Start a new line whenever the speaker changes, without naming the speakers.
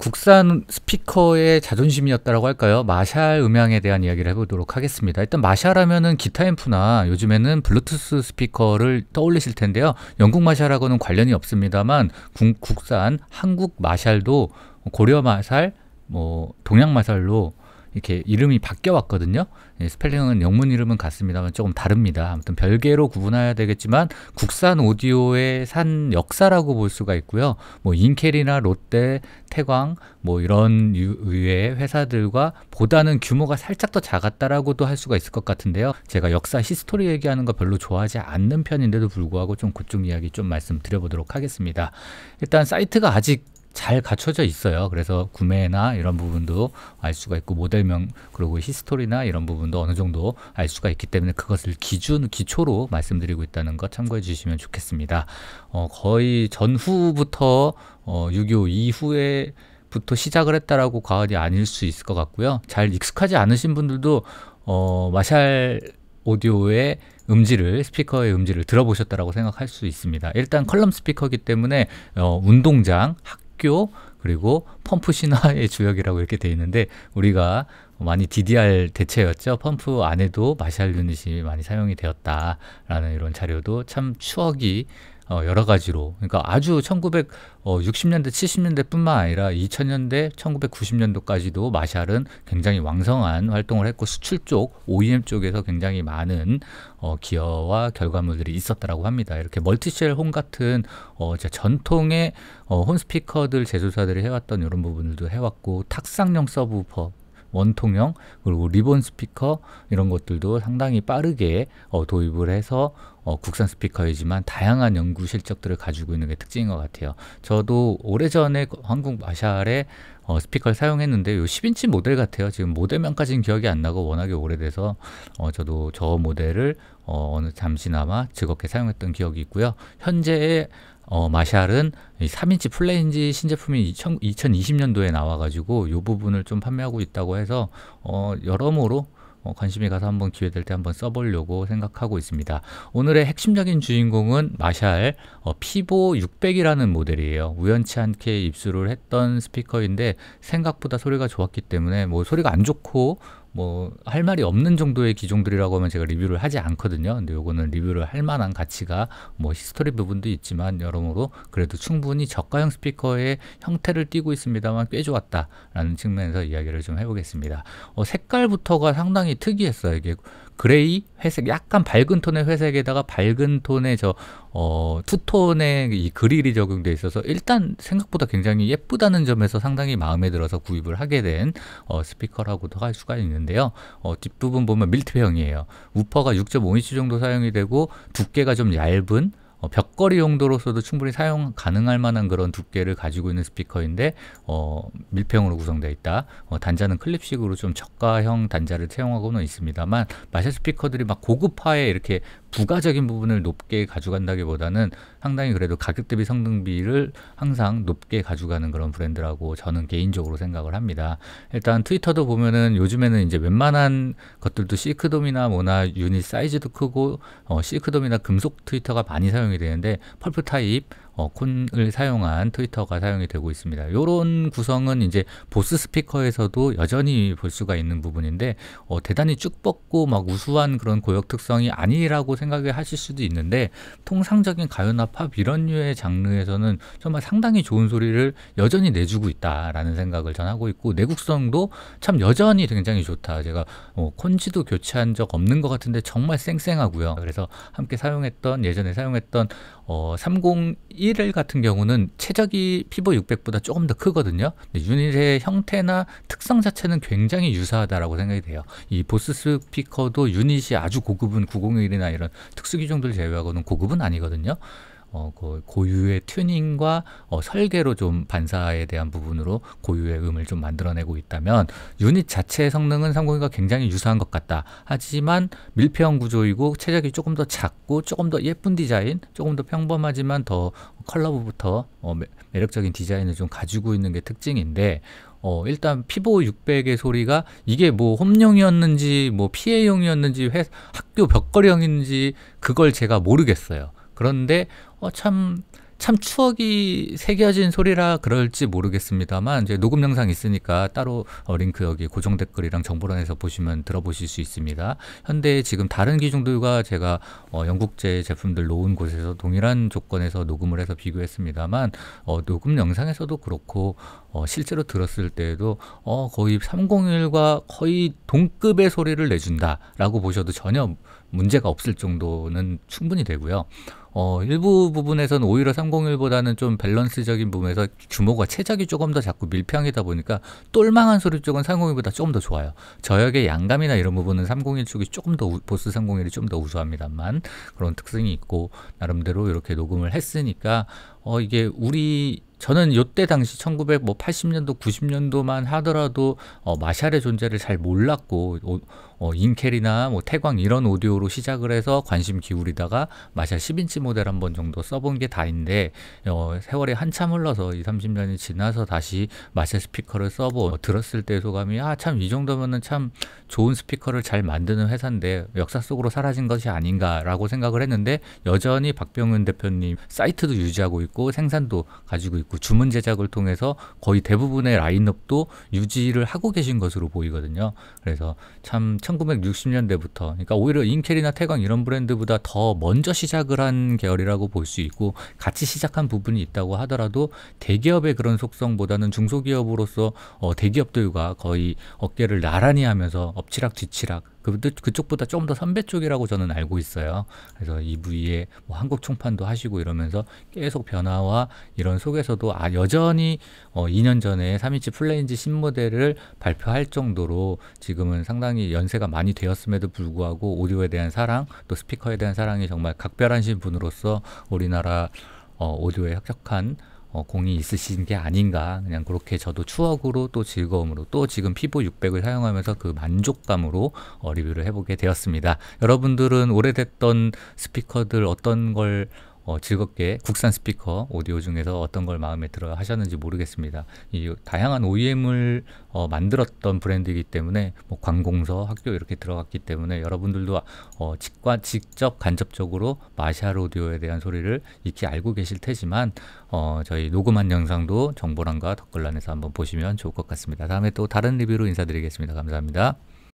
국산 스피커의 자존심이었다라고 할까요? 마샬 음향에 대한 이야기를 해보도록 하겠습니다. 일단 마샬 하면은 기타 앰프나 요즘에는 블루투스 스피커를 떠올리실 텐데요. 영국 마샬하고는 관련이 없습니다만 국산 한국 마샬도 고려 마샬, 뭐 동양 마샬로 이렇게 이름이 바뀌어 왔거든요. 예, 스펠링은 영문 이름은 같습니다만 조금 다릅니다. 아무튼 별개로 구분해야 되겠지만 국산 오디오의 산 역사라고 볼 수가 있고요. 뭐 인켈이나 롯데, 태광 뭐 이런 의외의 회사들과 보다는 규모가 살짝 더 작았다라고도 할 수가 있을 것 같은데요. 제가 역사 히스토리 얘기하는 거 별로 좋아하지 않는 편인데도 불구하고 좀 그쪽 이야기 좀 말씀드려보도록 하겠습니다. 일단 사이트가 아직 잘 갖춰져 있어요. 그래서 구매나 이런 부분도 알 수가 있고 모델명 그리고 히스토리나 이런 부분도 어느 정도 알 수가 있기 때문에 그것을 기준 기초로 말씀드리고 있다는 것 참고해 주시면 좋겠습니다. 어, 거의 전후부터 어, 6.25 이후에 부터 시작을 했다라고 과언이 아닐 수 있을 것 같고요. 잘 익숙하지 않으신 분들도 어, 마샬 오디오의 음질을 스피커의 음질을 들어보셨다라고 생각할 수 있습니다. 일단 컬럼 스피커기 이 때문에 어, 운동장, 학교 학교 그리고 펌프 신화의 주역이라고 이렇게 돼 있는데 우리가 많이 DDR 대체였죠. 펌프 안에도 마샬 유닛이 많이 사용이 되었다라는 이런 자료도 참 추억이 어, 여러 가지로 그러니까 아주 1960년대, 어, 70년대뿐만 아니라 2000년대, 1990년도까지도 마샬은 굉장히 왕성한 활동을 했고 수출 쪽, OEM 쪽에서 굉장히 많은 어, 기여와 결과물들이 있었다라고 합니다. 이렇게 멀티셸홈 같은 어, 전통의 어, 홈스피커들 제조사들이 해왔던 이런 부분들도 해왔고 탁상형 서브우퍼 원통형 그리고 리본 스피커 이런 것들도 상당히 빠르게 어, 도입을 해서 어, 국산 스피커이지만 다양한 연구 실적들을 가지고 있는 게 특징인 것 같아요. 저도 오래전에 한국 마샬의 어, 스피커를 사용했는데 요 10인치 모델 같아요. 지금 모델명까지는 기억이 안 나고 워낙에 오래돼서 어, 저도 저 모델을 어, 느 잠시나마 즐겁게 사용했던 기억이 있고요. 현재의 어, 마샬은 3인치 플레인지 신제품이 2020년도에 나와가지고 이 부분을 좀 판매하고 있다고 해서 어, 여러모로 어, 관심이 가서 한번 기회 될 때 한번 써보려고 생각하고 있습니다. 오늘의 핵심적인 주인공은 마샬 어, 피보 600이라는 모델이에요. 우연치 않게 입수를 했던 스피커인데 생각보다 소리가 좋았기 때문에 뭐 소리가 안 좋고 뭐할 말이 없는 정도의 기종들이라고 하면 제가 리뷰를 하지 않거든요. 근데 요거는 리뷰를 할 만한 가치가 뭐 히스토리 부분도 있지만 여러모로 그래도 충분히 저가형 스피커의 형태를 띠고 있습니다만 꽤 좋았다라는 측면에서 이야기를 좀 해보겠습니다. 어, 색깔부터가 상당히 특이했어요. 이게 그레이 회색 약간 밝은 톤의 회색에다가 밝은 톤의 저 어, 투톤의 이 그릴이 적용돼 있어서 일단 생각보다 굉장히 예쁘다는 점에서 상당히 마음에 들어서 구입을 하게 된 어, 스피커라고도 할 수가 있는데요. 어, 뒷부분 보면 밀트형이에요. 우퍼가 6.5인치 정도 사용이 되고 두께가 좀 얇은 어, 벽걸이 용도로서도 충분히 사용 가능할 만한 그런 두께를 가지고 있는 스피커인데 어, 밀폐으로 구성되어 있다. 어, 단자는 클립식으로 좀 저가형 단자를 사용하고는 있습니다만 마샬 스피커들이 막 고급화에 이렇게 부가적인 부분을 높게 가져간다기보다는 상당히 그래도 가격 대비 성능비를 항상 높게 가져가는 그런 브랜드라고 저는 개인적으로 생각을 합니다. 일단 트위터도 보면은 요즘에는 이제 웬만한 것들도 시크돔이나 뭐나 유닛 사이즈도 크고 어, 실크돔이나 금속 트위터가 많이 사용이 되는데 펄프 타입 어, 콘을 사용한 트위터가 사용이 되고 있습니다. 이런 구성은 이제 보스 스피커에서도 여전히 볼 수가 있는 부분인데 어, 대단히 쭉 뻗고 막 우수한 그런 고역 특성이 아니라고 생각을 하실 수도 있는데 통상적인 가요나 팝 이런 류의 장르에서는 정말 상당히 좋은 소리를 여전히 내주고 있다라는 생각을 전하고 있고 내국성도 참 여전히 굉장히 좋다. 제가 어, 콘지도 교체한 적 없는 것 같은데 정말 쌩쌩하고요. 그래서 함께 사용했던 예전에 사용했던 어, 301 같은 경우는 최적이 피버 600보다 조금 더 크거든요. 근데 유닛의 형태나 특성 자체는 굉장히 유사하다라고 생각이 돼요. 이 보스 스피커도 유닛이 아주 고급은 901이나 이런 특수 기종들 제외하고는 고급은 아니거든요. 어, 그 고유의 튜닝과 어, 설계로 좀 반사에 대한 부분으로 고유의 음을 좀 만들어내고 있다면 유닛 자체의 성능은 302가 굉장히 유사한 것 같다. 하지만 밀폐형 구조이고 체적이 조금 더 작고 조금 더 예쁜 디자인, 조금 더 평범하지만 더컬러부터 어, 매, 매력적인 디자인을 좀 가지고 있는 게 특징인데 어, 일단 피보 600의 소리가 이게 뭐 홈용이었는지 뭐 피해용이었는지 회, 학교 벽걸이형인지 그걸 제가 모르겠어요. 그런데 어참참 참 추억이 새겨진 소리라 그럴지 모르겠습니다만 이제 녹음 영상 있으니까 따로 어, 링크 여기 고정 댓글이랑 정보란에서 보시면 들어보실 수 있습니다. 현대 지금 다른 기종들과 제가 어, 영국제 제품들 놓은 곳에서 동일한 조건에서 녹음을 해서 비교했습니다만 어, 녹음 영상에서도 그렇고 어, 실제로 들었을 때에도 어, 거의 301과 거의 동급의 소리를 내준다라고 보셔도 전혀 문제가 없을 정도는 충분히 되고요. 어, 일부 부분에서는 오히려 301보다는 좀 밸런스적인 부분에서 규모가 체적이 조금 더 작고 밀평이다 보니까 똘망한 소리 쪽은 301보다 조금 더 좋아요. 저역의 양감이나 이런 부분은 301 쪽이 조금 더 우, 보스 301이 좀 더 우수합니다만 그런 특성이 있고 나름대로 이렇게 녹음을 했으니까 어, 이게 우리 저는 요때 당시 1980년도, 뭐 90년도만 하더라도 어, 마샬의 존재를 잘 몰랐고 오, 어, 인켈이나 뭐 태광 이런 오디오로 시작을 해서 관심 기울이다가 마샬 10인치 모델 한 번 정도 써본 게 다인데 어, 세월이 한참 흘러서 이 30년이 지나서 다시 마샬 스피커를 써보 어, 들었을 때 소감이 아 참 이정도면참 좋은 스피커를 잘 만드는 회사인데 역사 속으로 사라진 것이 아닌가라고 생각을 했는데 여전히 박병은 대표님 사이트도 유지하고 있고 생산도 가지고 있고 그 주문 제작을 통해서 거의 대부분의 라인업도 유지를 하고 계신 것으로 보이거든요. 그래서 참 1960년대부터 그러니까 오히려 인켈이나 태광 이런 브랜드보다 더 먼저 시작을 한 계열이라고 볼 수 있고 같이 시작한 부분이 있다고 하더라도 대기업의 그런 속성보다는 중소기업으로서 어, 대기업 들과 거의 어깨를 나란히 하면서 엎치락 뒤치락 그분들 그쪽보다 조금 더 선배 쪽이라고 저는 알고 있어요. 그래서 이 부위에 뭐 한국 총판도 하시고 이러면서 계속 변화와 이런 속에서도 아 여전히 어 2년 전에 3인치 플레인지 신모델을 발표할 정도로 지금은 상당히 연세가 많이 되었음에도 불구하고 오디오에 대한 사랑 또 스피커에 대한 사랑이 정말 각별하신 분으로서 우리나라 어, 오디오에 합격한 어, 공이 있으신 게 아닌가 그냥 그렇게 저도 추억으로 또 즐거움으로 또 지금 피부 600을 사용하면서 그 만족감으로 어, 리뷰를 해보게 되었습니다. 여러분들은 오래됐던 스피커들 어떤 걸 어, 즐겁게 국산 스피커 오디오 중에서 어떤 걸 마음에 들어 하셨는지 모르겠습니다. 이 다양한 OEM을 어, 만들었던 브랜드이기 때문에 뭐 관공서, 학교 이렇게 들어갔기 때문에 여러분들도 어, 직관, 직접 간접적으로 마샬 오디오에 대한 소리를 익히 알고 계실 테지만 어, 저희 녹음한 영상도 정보란과 댓글란에서 한번 보시면 좋을 것 같습니다. 다음에 또 다른 리뷰로 인사드리겠습니다. 감사합니다.